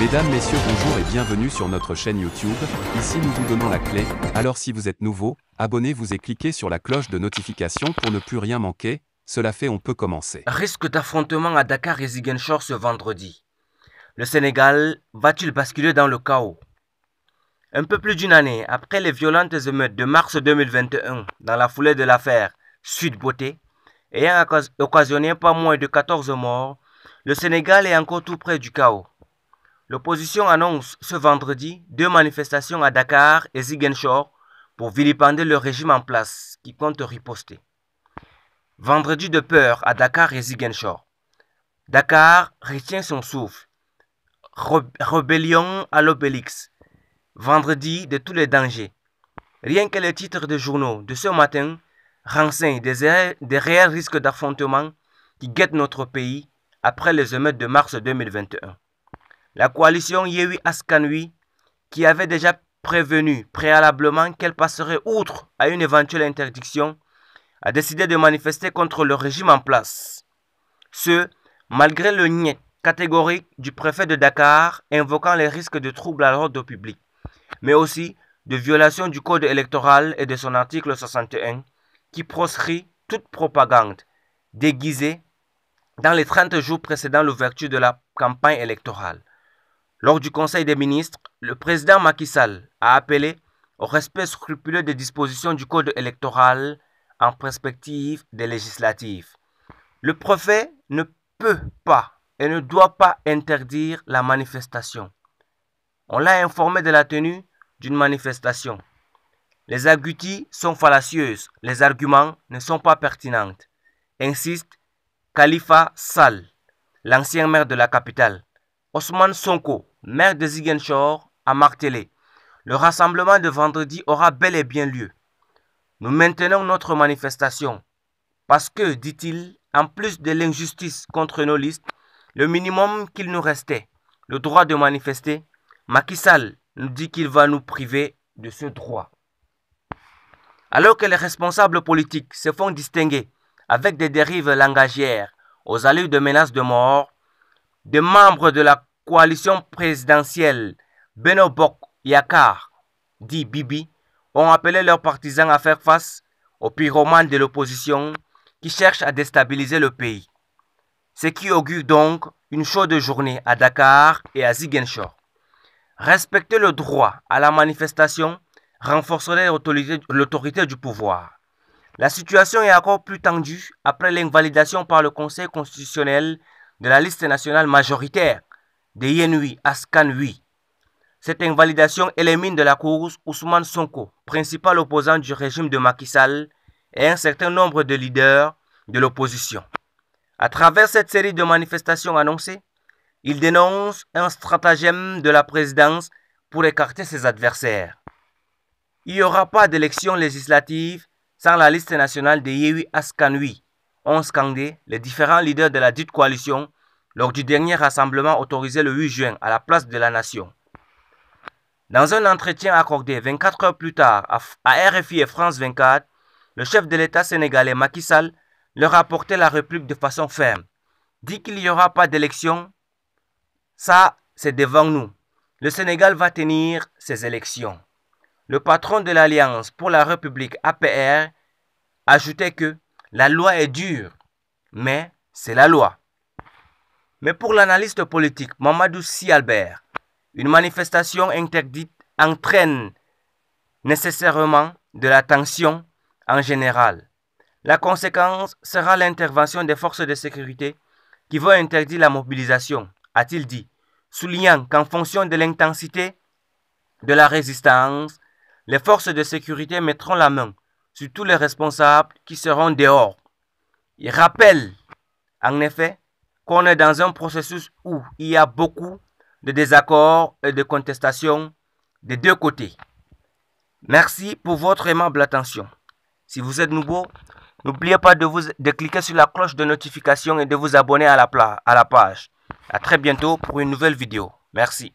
Mesdames, Messieurs, bonjour et bienvenue sur notre chaîne YouTube. Ici, nous vous donnons la clé. Alors si vous êtes nouveau, abonnez-vous et cliquez sur la cloche de notification pour ne plus rien manquer. Cela fait, on peut commencer. Risque d'affrontement à Dakar et Ziguinchor ce vendredi. Le Sénégal va-t-il basculer dans le chaos Un peu plus d'une année après les violentes émeutes de mars 2021, dans la foulée de l'affaire Sud Beauté, ayant occasionné pas moins de 14 morts, le Sénégal est encore tout près du chaos. L'opposition annonce ce vendredi deux manifestations à Dakar et Ziguinchor pour vilipender le régime en place qui compte riposter. Vendredi de peur à Dakar et Ziguinchor. Dakar retient son souffle. Rebellion rébellion à l'Obélix. Vendredi de tous les dangers. Rien que les titres de journaux de ce matin renseignent des, des réels risques d'affrontement qui guettent notre pays après les émeutes de mars 2021. La coalition Yewi Askanui, qui avait déjà prévenu préalablement qu'elle passerait outre à une éventuelle interdiction, a décidé de manifester contre le régime en place. Ce, malgré le niais catégorique du préfet de Dakar invoquant les risques de troubles à l'ordre public, mais aussi de violation du code électoral et de son article 61 qui proscrit toute propagande déguisée dans les 30 jours précédant l'ouverture de la campagne électorale. Lors du Conseil des ministres, le président Macky Sall a appelé au respect scrupuleux des dispositions du Code électoral en perspective des législatives. Le préfet ne peut pas et ne doit pas interdire la manifestation. On l'a informé de la tenue d'une manifestation. Les agutis sont fallacieuses, les arguments ne sont pas pertinents, insiste Khalifa Sall, l'ancien maire de la capitale. Ousmane Sonko, maire de Ziguinchor, a martelé Le rassemblement de vendredi aura bel et bien lieu. Nous maintenons notre manifestation parce que, dit-il, en plus de l'injustice contre nos listes, le minimum qu'il nous restait, le droit de manifester, Macky Sall nous dit qu'il va nous priver de ce droit. Alors que les responsables politiques se font distinguer avec des dérives langagières aux allures de menaces de mort, des membres de la coalition présidentielle benobok et Yakar, dit Bibi, ont appelé leurs partisans à faire face aux pyromanes de l'opposition qui cherche à déstabiliser le pays. Ce qui augure donc une chaude journée à Dakar et à Ziguinchor. Respecter le droit à la manifestation renforcerait l'autorité du pouvoir. La situation est encore plus tendue après l'invalidation par le Conseil constitutionnel de la liste nationale majoritaire de Yenui Askanui. Cette invalidation élimine de la course Ousmane Sonko, principal opposant du régime de Macky Sall, et un certain nombre de leaders de l'opposition. À travers cette série de manifestations annoncées, il dénonce un stratagème de la présidence pour écarter ses adversaires. Il n'y aura pas d'élection législative sans la liste nationale de Yehui Askanui, ont scandé les différents leaders de la dite coalition lors du dernier rassemblement autorisé le 8 juin à la place de la Nation. Dans un entretien accordé 24 heures plus tard à RFI et France 24, le chef de l'État sénégalais Macky Sall leur apportait la République de façon ferme. Dit qu'il n'y aura pas d'élection, ça c'est devant nous. Le Sénégal va tenir ses élections. Le patron de l'Alliance pour la République APR ajoutait que la loi est dure, mais c'est la loi. Mais pour l'analyste politique Mamadou Si Albert, une manifestation interdite entraîne nécessairement de la tension en général. La conséquence sera l'intervention des forces de sécurité qui vont interdire la mobilisation, a-t-il dit, soulignant qu'en fonction de l'intensité de la résistance, les forces de sécurité mettront la main sur tous les responsables qui seront dehors. Il rappelle, en effet, qu'on est dans un processus où il y a beaucoup de désaccords et de contestations des deux côtés. Merci pour votre aimable attention. Si vous êtes nouveau, n'oubliez pas de, vous, de cliquer sur la cloche de notification et de vous abonner à la, à la page. A très bientôt pour une nouvelle vidéo. Merci.